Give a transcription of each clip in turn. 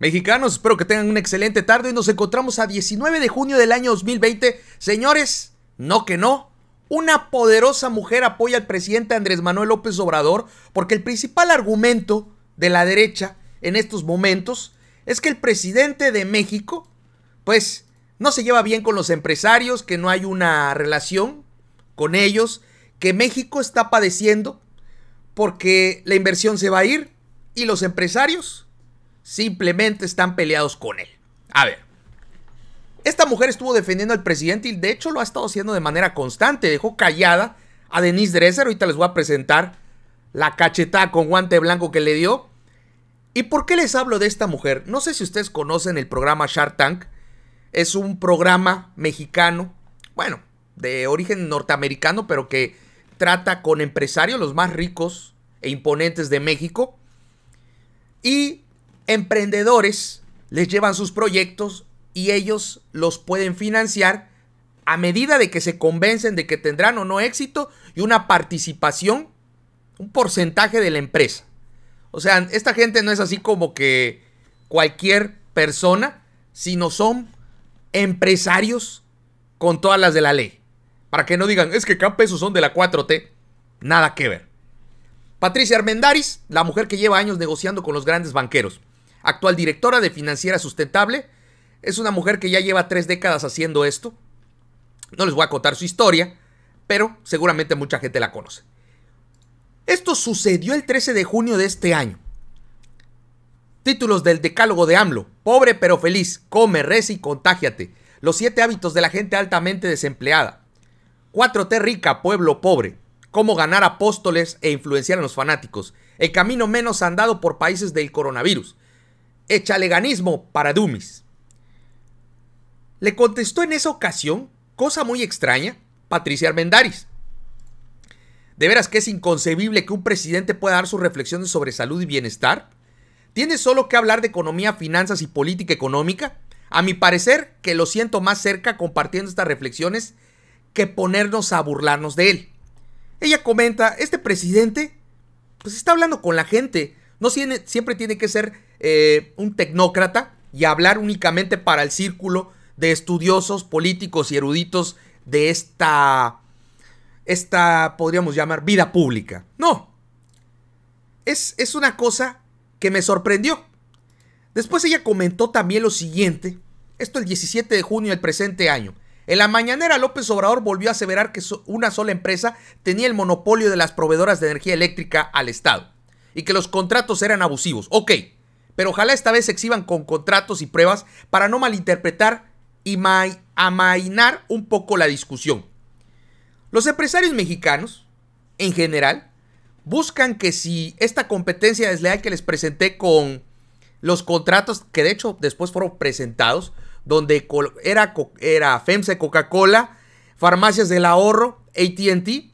Mexicanos, espero que tengan un excelente tarde y nos encontramos a 19 de junio del año 2020. Señores, no que no. Una poderosa mujer apoya al presidente Andrés Manuel López Obrador porque el principal argumento de la derecha en estos momentos es que el presidente de México, pues, no se lleva bien con los empresarios, que no hay una relación con ellos, que México está padeciendo porque la inversión se va a ir y los empresarios Simplemente están peleados con él. A ver. Esta mujer estuvo defendiendo al presidente y de hecho lo ha estado haciendo de manera constante. Dejó callada a Denise Dresser. Ahorita les voy a presentar la cachetada con guante blanco que le dio. ¿Y por qué les hablo de esta mujer? No sé si ustedes conocen el programa Shark Tank. Es un programa mexicano, bueno, de origen norteamericano, pero que trata con empresarios los más ricos e imponentes de México. Y emprendedores les llevan sus proyectos y ellos los pueden financiar a medida de que se convencen de que tendrán o no éxito y una participación, un porcentaje de la empresa. O sea, esta gente no es así como que cualquier persona, sino son empresarios con todas las de la ley. Para que no digan, es que campeos son de la 4T. Nada que ver. Patricia Armendaris, la mujer que lleva años negociando con los grandes banqueros actual directora de Financiera Sustentable. Es una mujer que ya lleva tres décadas haciendo esto. No les voy a contar su historia, pero seguramente mucha gente la conoce. Esto sucedió el 13 de junio de este año. Títulos del Decálogo de AMLO. Pobre pero feliz. Come, reza y contágiate. Los siete hábitos de la gente altamente desempleada. 4T rica, pueblo pobre. Cómo ganar apóstoles e influenciar a los fanáticos. El camino menos andado por países del coronavirus. Echaleganismo para Dumis. Le contestó en esa ocasión, cosa muy extraña, Patricia Armendaris. De veras que es inconcebible que un presidente pueda dar sus reflexiones sobre salud y bienestar. ¿Tiene solo que hablar de economía, finanzas y política económica? A mi parecer, que lo siento más cerca compartiendo estas reflexiones que ponernos a burlarnos de él. Ella comenta, este presidente, pues está hablando con la gente, no siempre tiene que ser eh, un tecnócrata y hablar únicamente para el círculo de estudiosos, políticos y eruditos de esta, esta podríamos llamar, vida pública. No. Es, es una cosa que me sorprendió. Después ella comentó también lo siguiente, esto el 17 de junio del presente año. En la mañanera López Obrador volvió a aseverar que una sola empresa tenía el monopolio de las proveedoras de energía eléctrica al Estado y que los contratos eran abusivos. Ok, pero ojalá esta vez se exhiban con contratos y pruebas para no malinterpretar y amainar un poco la discusión. Los empresarios mexicanos, en general, buscan que si esta competencia desleal que les presenté con los contratos, que de hecho después fueron presentados, donde era, era FEMSA, Coca-Cola, Farmacias del Ahorro, ATT,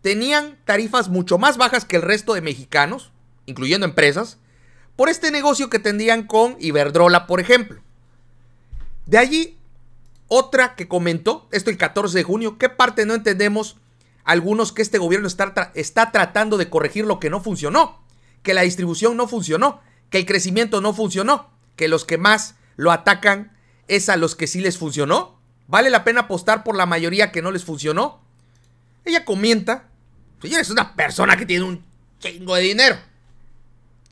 tenían tarifas mucho más bajas que el resto de mexicanos, incluyendo empresas, por este negocio que tendrían con Iberdrola, por ejemplo. De allí, otra que comentó, esto el 14 de junio, ¿qué parte no entendemos algunos que este gobierno está, está tratando de corregir lo que no funcionó? Que la distribución no funcionó, que el crecimiento no funcionó, que los que más lo atacan es a los que sí les funcionó. ¿Vale la pena apostar por la mayoría que no les funcionó? Ella comenta, señores, pues, es una persona que tiene un chingo de dinero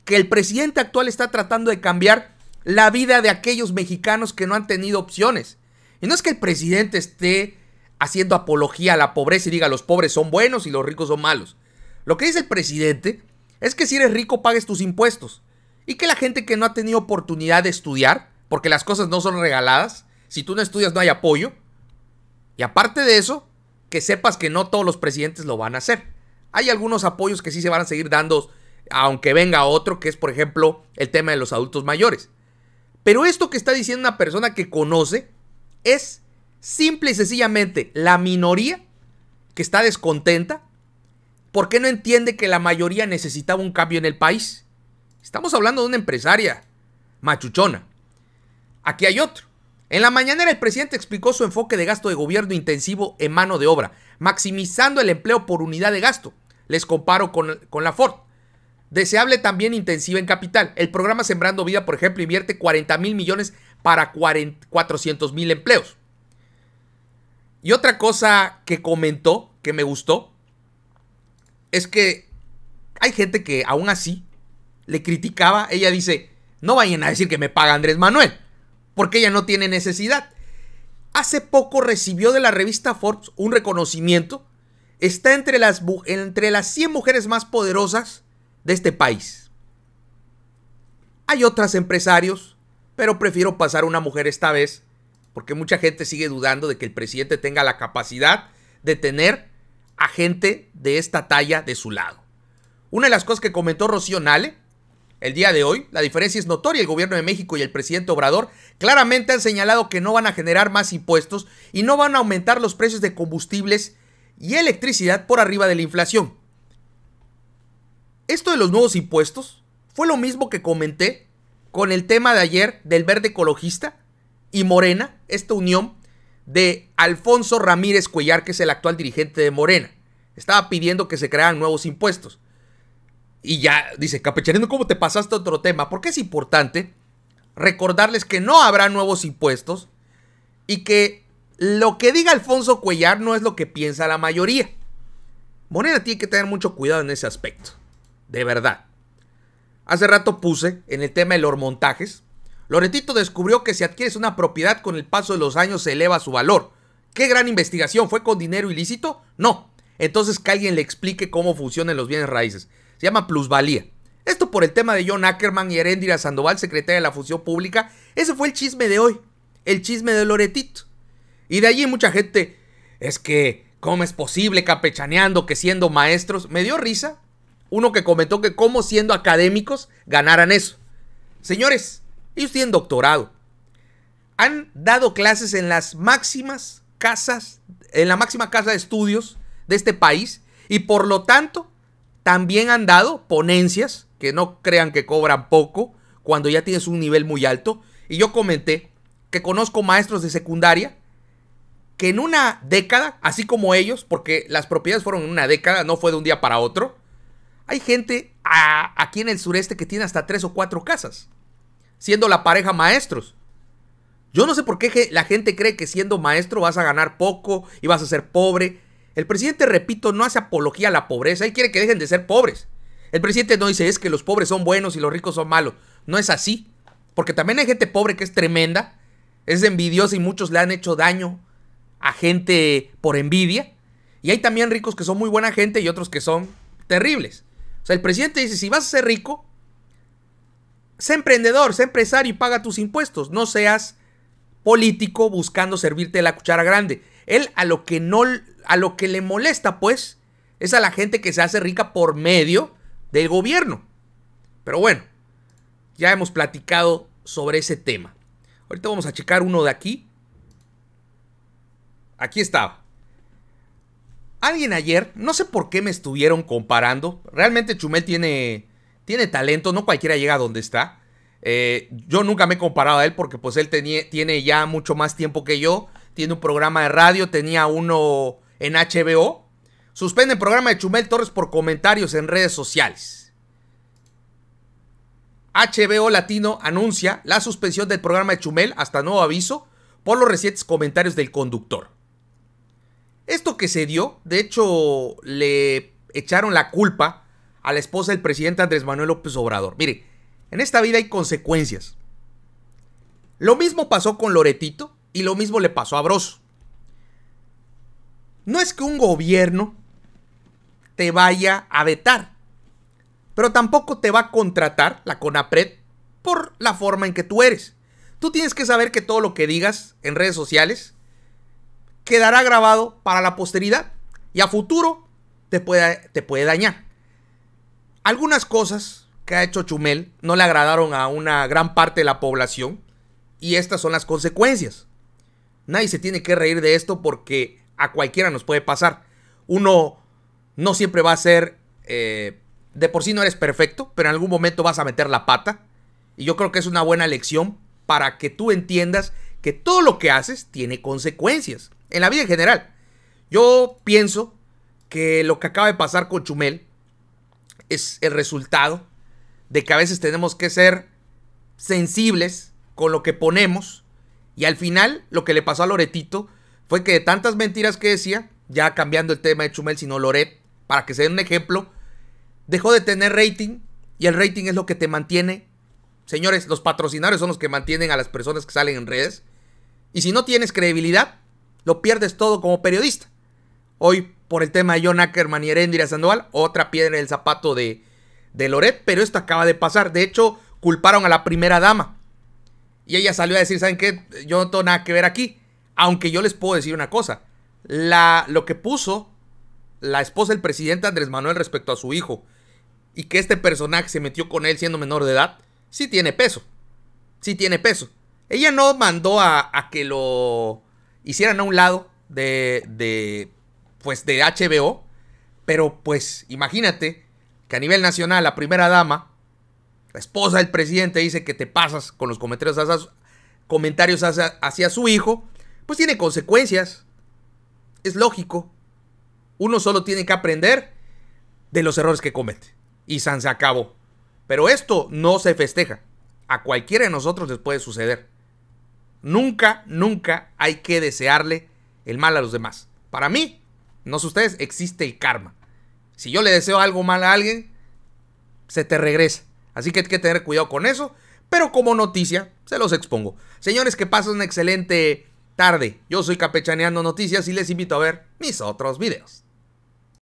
que el presidente actual está tratando de cambiar la vida de aquellos mexicanos que no han tenido opciones. Y no es que el presidente esté haciendo apología a la pobreza y diga los pobres son buenos y los ricos son malos. Lo que dice el presidente es que si eres rico pagues tus impuestos y que la gente que no ha tenido oportunidad de estudiar, porque las cosas no son regaladas, si tú no estudias no hay apoyo, y aparte de eso, que sepas que no todos los presidentes lo van a hacer. Hay algunos apoyos que sí se van a seguir dando aunque venga otro que es, por ejemplo, el tema de los adultos mayores. Pero esto que está diciendo una persona que conoce es simple y sencillamente la minoría que está descontenta porque no entiende que la mayoría necesitaba un cambio en el país. Estamos hablando de una empresaria machuchona. Aquí hay otro. En la mañana el presidente explicó su enfoque de gasto de gobierno intensivo en mano de obra, maximizando el empleo por unidad de gasto. Les comparo con, con la Ford. Deseable también intensiva en capital. El programa Sembrando Vida, por ejemplo, invierte 40 mil millones para 400 mil empleos. Y otra cosa que comentó, que me gustó, es que hay gente que aún así le criticaba. Ella dice, no vayan a decir que me paga Andrés Manuel, porque ella no tiene necesidad. Hace poco recibió de la revista Forbes un reconocimiento. Está entre las, entre las 100 mujeres más poderosas de este país. Hay otras empresarios, pero prefiero pasar una mujer esta vez, porque mucha gente sigue dudando de que el presidente tenga la capacidad de tener a gente de esta talla de su lado. Una de las cosas que comentó Rocío Nale el día de hoy, la diferencia es notoria. El gobierno de México y el presidente Obrador claramente han señalado que no van a generar más impuestos y no van a aumentar los precios de combustibles y electricidad por arriba de la inflación esto de los nuevos impuestos fue lo mismo que comenté con el tema de ayer del verde ecologista y Morena, esta unión de Alfonso Ramírez Cuellar, que es el actual dirigente de Morena. Estaba pidiendo que se crearan nuevos impuestos. Y ya dice, Capechanino, ¿cómo te pasaste otro tema? Porque es importante recordarles que no habrá nuevos impuestos y que lo que diga Alfonso Cuellar no es lo que piensa la mayoría. Morena tiene que tener mucho cuidado en ese aspecto de verdad. Hace rato puse en el tema de los montajes. Loretito descubrió que si adquieres una propiedad con el paso de los años se eleva su valor. ¡Qué gran investigación! ¿Fue con dinero ilícito? No. Entonces que alguien le explique cómo funcionan los bienes raíces. Se llama plusvalía. Esto por el tema de John Ackerman y Erendira Sandoval, secretaria de la Función Pública. Ese fue el chisme de hoy. El chisme de Loretito. Y de allí mucha gente. Es que, ¿cómo es posible capechaneando que siendo maestros? Me dio risa, uno que comentó que cómo siendo académicos ganaran eso. Señores, ellos tienen doctorado. Han dado clases en las máximas casas, en la máxima casa de estudios de este país y por lo tanto también han dado ponencias que no crean que cobran poco cuando ya tienes un nivel muy alto. Y yo comenté que conozco maestros de secundaria que en una década, así como ellos, porque las propiedades fueron en una década, no fue de un día para otro, hay gente aquí en el sureste que tiene hasta tres o cuatro casas, siendo la pareja maestros. Yo no sé por qué la gente cree que siendo maestro vas a ganar poco y vas a ser pobre. El presidente, repito, no hace apología a la pobreza. Él quiere que dejen de ser pobres. El presidente no dice es que los pobres son buenos y los ricos son malos. No es así. Porque también hay gente pobre que es tremenda, es envidiosa y muchos le han hecho daño a gente por envidia. Y hay también ricos que son muy buena gente y otros que son terribles. O sea, el presidente dice, si vas a ser rico, sé emprendedor, sé empresario y paga tus impuestos. No seas político buscando servirte la cuchara grande. Él a lo que no, a lo que le molesta, pues, es a la gente que se hace rica por medio del gobierno. Pero bueno, ya hemos platicado sobre ese tema. Ahorita vamos a checar uno de aquí. Aquí estaba. Alguien ayer, no sé por qué me estuvieron comparando. Realmente Chumel tiene, tiene talento, no cualquiera llega a donde está. Eh, yo nunca me he comparado a él porque pues él tiene ya mucho más tiempo que yo. Tiene un programa de radio, tenía uno en HBO. Suspende el programa de Chumel Torres por comentarios en redes sociales. HBO Latino anuncia la suspensión del programa de Chumel hasta nuevo aviso por los recientes comentarios del conductor. Esto que se dio, de hecho, le echaron la culpa a la esposa del presidente Andrés Manuel López Obrador. Mire, en esta vida hay consecuencias. Lo mismo pasó con Loretito y lo mismo le pasó a Broso. No es que un gobierno te vaya a vetar, pero tampoco te va a contratar la CONAPRED por la forma en que tú eres. Tú tienes que saber que todo lo que digas en redes sociales quedará grabado para la posteridad y a futuro te puede, te puede dañar. Algunas cosas que ha hecho Chumel no le agradaron a una gran parte de la población y estas son las consecuencias. Nadie se tiene que reír de esto porque a cualquiera nos puede pasar. Uno no siempre va a ser, eh, de por sí no eres perfecto, pero en algún momento vas a meter la pata. Y yo creo que es una buena lección para que tú entiendas que todo lo que haces tiene consecuencias, en la vida en general. Yo pienso que lo que acaba de pasar con Chumel es el resultado de que a veces tenemos que ser sensibles con lo que ponemos y al final lo que le pasó a Loretito fue que de tantas mentiras que decía, ya cambiando el tema de Chumel, sino Loret, para que se den un ejemplo, dejó de tener rating y el rating es lo que te mantiene. Señores, los patrocinadores son los que mantienen a las personas que salen en redes. Y si no tienes credibilidad, lo pierdes todo como periodista. Hoy, por el tema de John Ackerman y Erendira Sandoval, otra piedra en el zapato de, de Loret, pero esto acaba de pasar. De hecho, culparon a la primera dama. Y ella salió a decir, ¿saben qué? Yo no tengo nada que ver aquí. Aunque yo les puedo decir una cosa. La, lo que puso la esposa del presidente Andrés Manuel respecto a su hijo y que este personaje se metió con él siendo menor de edad, sí tiene peso. Sí tiene peso. Ella no mandó a, que lo hicieran a un lado de, pues de HBO, pero pues imagínate que a nivel nacional la primera dama, la esposa del presidente dice que te pasas con los comentarios hacia, comentarios hacia su hijo, pues tiene consecuencias. Es lógico. Uno solo tiene que aprender de los errores que comete. Y San se acabó. Pero esto no se festeja. A cualquiera de nosotros les puede suceder. Nunca, nunca hay que desearle el mal a los demás. Para mí, no sé ustedes, existe el karma. Si yo le deseo algo mal a alguien, se te regresa. Así que hay que tener cuidado con eso. Pero como noticia, se los expongo. Señores, que pasen una excelente tarde. Yo soy Capechaneando Noticias y les invito a ver mis otros videos.